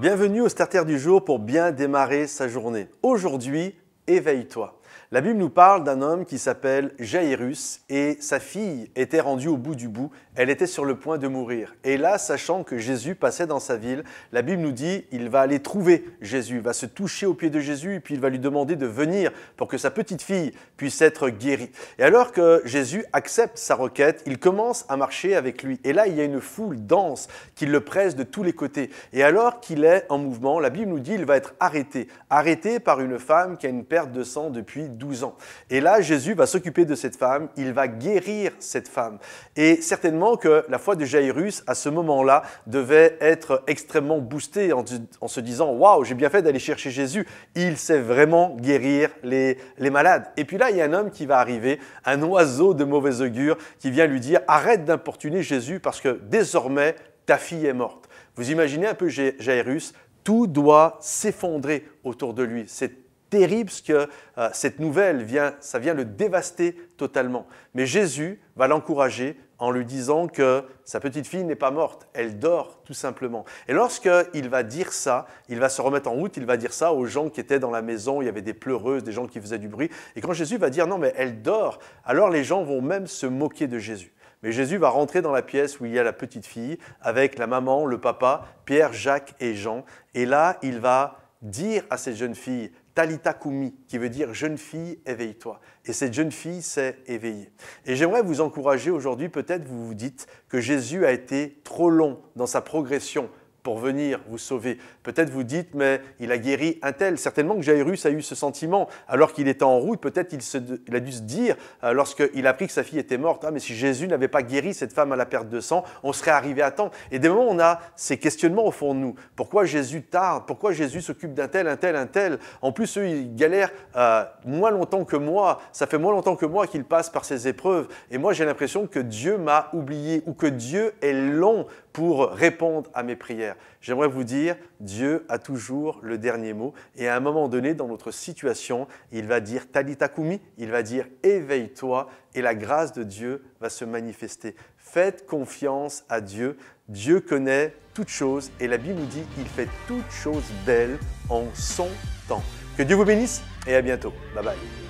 Bienvenue au starter du jour pour bien démarrer sa journée. Aujourd'hui, éveille-toi. La Bible nous parle d'un homme qui s'appelle Jairus et sa fille était rendue au bout du bout, elle était sur le point de mourir. Et là, sachant que Jésus passait dans sa ville, la Bible nous dit, il va aller trouver Jésus, va se toucher aux pieds de Jésus et puis il va lui demander de venir pour que sa petite fille puisse être guérie. Et alors que Jésus accepte sa requête, il commence à marcher avec lui. Et là, il y a une foule dense qui le presse de tous les côtés. Et alors qu'il est en mouvement, la Bible nous dit, il va être arrêté, arrêté par une femme qui a une perte de sang depuis 12 ans. Et là, Jésus va s'occuper de cette femme, il va guérir cette femme. Et certainement que la foi de Jairus, à ce moment-là, devait être extrêmement boostée en, se disant Waouh, j'ai bien fait d'aller chercher Jésus, il sait vraiment guérir les, malades. Et puis là, il y a un homme qui va arriver, un oiseau de mauvaise augure, qui vient lui dire Arrête d'importuner Jésus parce que désormais, ta fille est morte. Vous imaginez un peu Jairus, tout doit s'effondrer autour de lui. C'est terrible parce que euh, cette nouvelle, vient, ça vient le dévaster totalement. Mais Jésus va l'encourager en lui disant que sa petite fille n'est pas morte, elle dort tout simplement. Et lorsqu'il va dire ça, il va se remettre en route, il va dire ça aux gens qui étaient dans la maison, il y avait des pleureuses, des gens qui faisaient du bruit. Et quand Jésus va dire non mais elle dort, alors les gens vont même se moquer de Jésus. Mais Jésus va rentrer dans la pièce où il y a la petite fille avec la maman, le papa, Pierre, Jacques et Jean. Et là, il va dire à cette jeune fille, Talita qui veut dire jeune fille, éveille-toi. Et cette jeune fille s'est éveillée. Et j'aimerais vous encourager aujourd'hui, peut-être vous vous dites que Jésus a été trop long dans sa progression pour venir vous sauver. Peut-être vous dites, mais il a guéri un tel. Certainement que Jairus a eu ce sentiment alors qu'il était en route. Peut-être il, a dû se dire, euh, lorsqu'il a appris que sa fille était morte, ah, mais si Jésus n'avait pas guéri cette femme à la perte de sang, on serait arrivé à temps. Et des moments, on a ces questionnements au fond de nous. Pourquoi Jésus tarde Pourquoi Jésus s'occupe d'un tel, un tel, un tel En plus, eux, ils galèrent euh, moins longtemps que moi. Ça fait moins longtemps que moi qu'il passe par ces épreuves. Et moi, j'ai l'impression que Dieu m'a oublié ou que Dieu est long pour répondre à mes prières. J'aimerais vous dire, Dieu a toujours le dernier mot et à un moment donné dans notre situation, il va dire talitakumi, il va dire éveille-toi et la grâce de Dieu va se manifester. Faites confiance à Dieu, Dieu connaît toutes choses et la Bible nous dit qu'il fait toutes choses belles en son temps. Que Dieu vous bénisse et à bientôt. Bye bye.